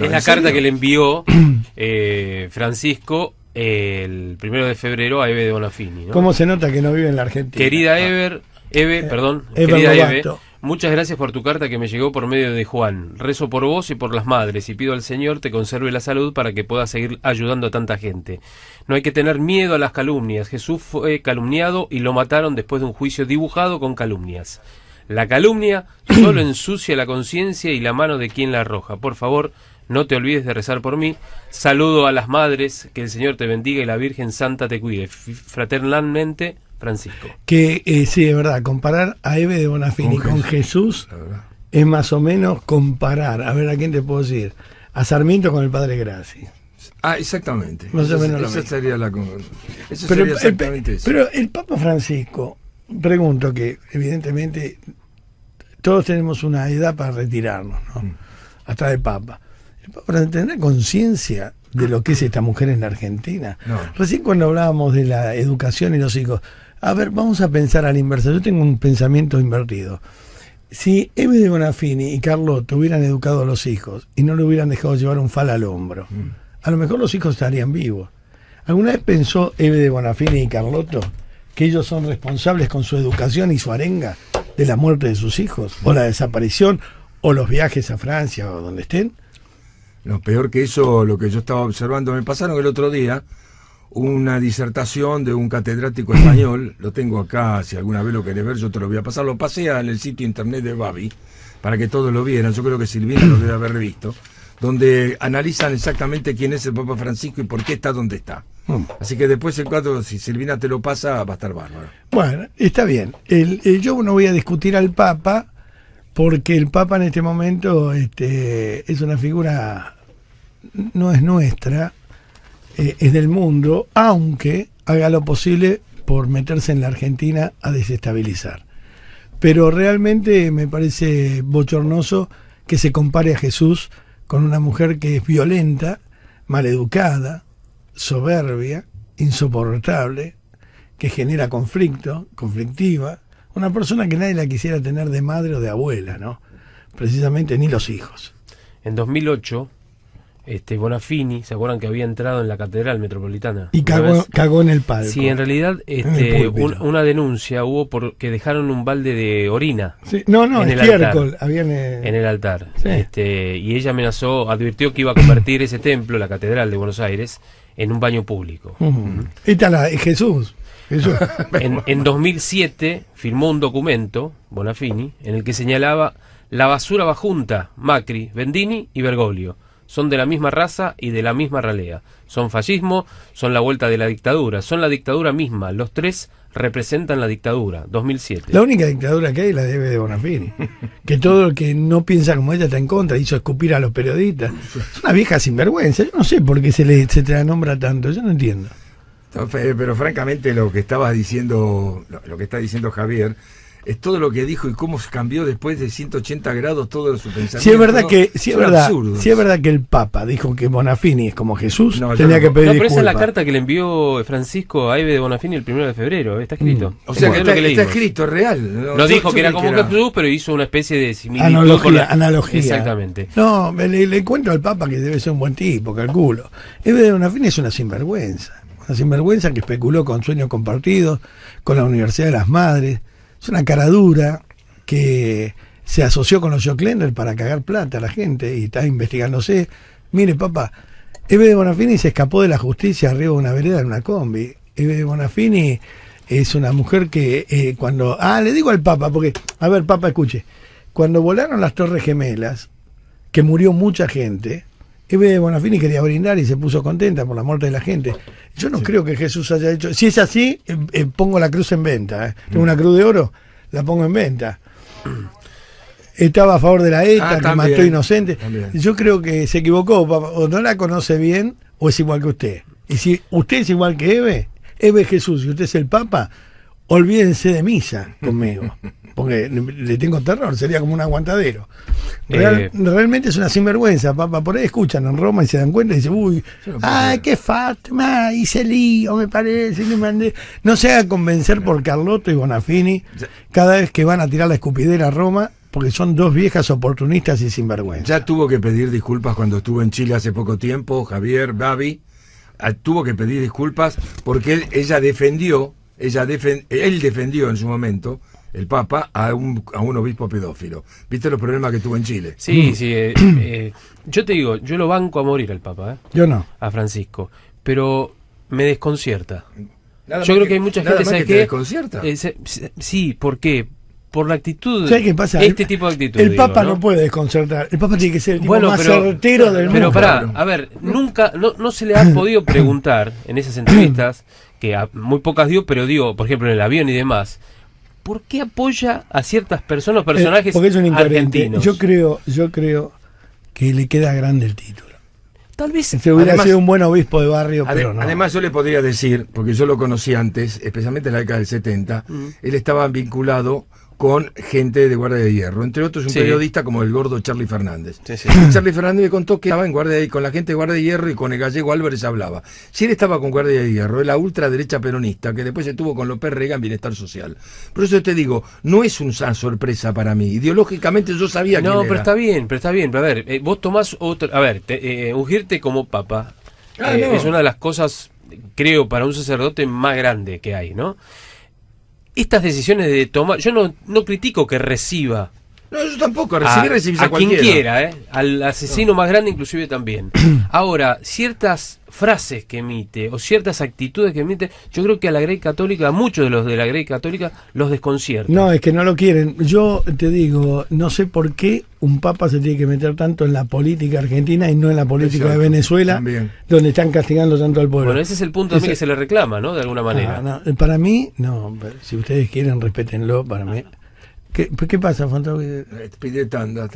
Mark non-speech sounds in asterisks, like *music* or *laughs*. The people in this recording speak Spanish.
Es la carta que le envió *clears throat* eh, Francisco el primero de febrero a Eve de Bonafini. ¿no? ¿Cómo se nota que no vive en la Argentina? Querida ah. Ever, Eve, eh, perdón, querida Eve, muchas gracias por tu carta que me llegó por medio de Juan. Rezo por vos y por las madres y pido al Señor te conserve la salud para que puedas seguir ayudando a tanta gente. No hay que tener miedo a las calumnias. Jesús fue calumniado y lo mataron después de un juicio dibujado con calumnias. La calumnia solo *clears throat* ensucia la conciencia y la mano de quien la arroja. Por favor, no te olvides de rezar por mí. Saludo a las madres, que el Señor te bendiga y la Virgen Santa te cuide. Fraternalmente, Francisco. Que eh, sí, es verdad, comparar a Eve de Bonafini con, Jesús, es más o menos comparar, a ver a quién te puedo decir, a Sarmiento con el Padre Gracias. Ah, exactamente. Más o menos Eso sería la pero, el, eh, pero el Papa Francisco, pregunto que evidentemente todos tenemos una edad para retirarnos, ¿no? Hasta mm. el Papa para tener conciencia de lo que es esta mujer en la Argentina. Recién cuando hablábamos de la educación y los hijos, a ver, vamos a pensar a la Yo tengo un pensamiento invertido. Si Eve de Bonafini y Carlotto hubieran educado a los hijos y no le hubieran dejado llevar un fal al hombro, mm. a lo mejor los hijos estarían vivos. ¿Alguna vez pensó Eve de Bonafini y Carlotto que ellos son responsables con su educación y su arenga de la muerte de sus hijos, o la desaparición, o los viajes a Francia o donde estén? No, peor que eso, lo que yo estaba observando, me pasaron el otro día una disertación de un catedrático *laughs* español, lo tengo acá, si alguna vez lo querés ver, yo te lo voy a pasar, lo pasé en el sitio internet de Babi, para que todos lo vieran, yo creo que Silvina lo debe haber visto, donde analizan exactamente quién es el Papa Francisco y por qué está donde está. Mm. Así que después el cuadro, si Silvina te lo pasa, va a estar bárbaro. Bueno, está bien. yo no voy a discutir al Papa, porque el Papa en este momento este, es una figura no es nuestra, eh, es del mundo, aunque haga lo posible por meterse en la Argentina a desestabilizar. Pero realmente me parece bochornoso que se compare a Jesús con una mujer que es violenta, maleducada, soberbia, insoportable, que genera conflicto, conflictiva, una persona que nadie la quisiera tener de madre o de abuela, ¿no? Precisamente ni los hijos. En 2008, este, Bonafini, ¿se acuerdan que había entrado en la catedral metropolitana? Y cagó, en el palco. Sí, en realidad este, una denuncia hubo porque dejaron un balde de orina. No, no, en el altar, En el altar. Este, y ella amenazó, advirtió que iba a convertir ese templo, la catedral de Buenos Aires, en un baño público. está eh, Jesús. *laughs* en, 2007 firmó un documento, Bonafini, en el que señalaba la basura va junta, Macri, Bendini y Bergoglio son de la misma raza y de la misma ralea. Son fascismo, son la vuelta de la dictadura, son la dictadura misma. Los tres representan la dictadura, 2007. La única dictadura que hay es la debe de Bonafini. que todo el que no piensa como ella está en contra, hizo escupir a los periodistas. Es una vieja sinvergüenza. Yo no sé por qué se le se te nombra tanto, yo no entiendo. Pero francamente lo que estabas diciendo, lo que está diciendo Javier, es todo lo que dijo y cómo se cambió después de 180 grados todo su pensamiento. Si es verdad que, sí es verdad, si es verdad que el Papa dijo que Bonafini es como Jesús, tenía que pedir. No, pero esa es la carta que le envió Francisco a Ebe de Bonafini el primero de febrero, ¿eh? está mm. escrito. O sea, está, escrito, es escrito, real. No, dijo que era como que Jesús, pero hizo una especie de similitud. Analogía, analogía. Exactamente. No, le, encuentro al Papa que debe ser un buen tipo, calculo. eve de Bonafini es una sinvergüenza. Una sinvergüenza que especuló con sueños compartidos, con la Universidad de las Madres, es una cara dura que se asoció con los Joclender para cagar plata a la gente y está investigándose. Mire, papá, Eve de Bonafini se escapó de la justicia arriba de una vereda en una combi. Eve de Bonafini es una mujer que eh, cuando... Ah, le digo al Papa, porque... A ver, papá, escuche. Cuando volaron las Torres Gemelas, que murió mucha gente, Eve Bonafini quería brindar y se puso contenta por la muerte de la gente. Yo no creo que Jesús haya hecho. Si es así, eh, eh, pongo la cruz en venta. Eh. Tengo una mm. cruz de oro, la pongo en venta. Mm. Estaba a favor de la ETA, ah, que mató inocentes. Yo creo que se equivocó, o no la conoce bien, o es igual que usted. Y si usted es igual que Eve, Eve Jesús y usted es el Papa, olvídense de misa conmigo. *laughs* porque le tengo terror, sería como un aguantadero. Eh. realmente es una sinvergüenza, papá. Por ahí escuchan en Roma y se dan cuenta y dicen, uy, ay, qué Fatma, hice lío, me parece, No se haga convencer por Carlotto y Bonafini cada vez que van a tirar la escupidera a Roma porque son dos viejas oportunistas y sinvergüenza. Ya tuvo que pedir disculpas cuando estuvo en Chile hace poco tiempo, Javier, Babi, ah, tuvo que pedir disculpas porque ella defendió, ella defend, él defendió en su momento el Papa a un, obispo pedófilo. ¿Viste los problemas que tuvo en Chile? Sí, mm. sí. Eh, *clears throat* eh, yo te digo, yo lo banco a morir al Papa. ¿eh? Yo no. A Francisco. Pero me desconcierta. yo creo que, hay mucha gente que te desconcierta. Eh, sí, ¿por qué? por la actitud. ¿Sabes qué pasa? Este tipo de actitud. El Papa ¿no? puede desconcertar. El Papa tiene que ser el más del mundo. Pero a ver, nunca, no, se le ha podido preguntar en esas entrevistas, que a, muy pocas dio, pero digo, por ejemplo, en el avión y demás, ¿por qué apoya a ciertas personas, eh, personajes porque es argentinos? Yo creo, yo creo que le queda grande el título. Tal vez. Se hubiera sido un buen obispo de barrio, pero no. Además, yo le podría decir, porque yo lo conocí antes, especialmente en la década del 70, mm. él estaba vinculado con gente de Guardia de Hierro, entre otros un periodista como el gordo Charlie Fernández. *clears throat* Charlie Fernández me contó que estaba en Guardia de, con la gente de Guardia de Hierro y con el gallego Álvarez hablaba. Si él estaba con Guardia de Hierro, la ultraderecha peronista, que después estuvo con López Rega en Bienestar Social. Por eso te digo, no es una sorpresa para mí. Ideológicamente yo sabía que. No, pero está bien, pero está bien. a ver, eh, vos tomás otro. A ver, eh, ungirte como papa ah, eh, es una de las cosas, creo, para un sacerdote más grande que hay, ¿no? estas decisiones de tomar, yo no, no critico que reciba no, yo tampoco. Recibir, a, quien quiera, ¿eh? Al asesino más grande inclusive también. *clears throat* Ahora, ciertas frases que emite o ciertas actitudes que emite, yo creo que a la Grey Católica, a muchos de los de la Grey Católica, los desconcierta. No, es que no lo quieren. Yo te digo, no sé por qué un papa se tiene que meter tanto en la política argentina y no en la política de Venezuela, donde están castigando tanto al pueblo. Bueno, ese es el punto también que se le reclama, ¿no? De alguna manera. Ah, para mí, no. Si ustedes quieren, respétenlo. Para mí, ¿Qué, ¿Qué pasa, este, Pide tanda.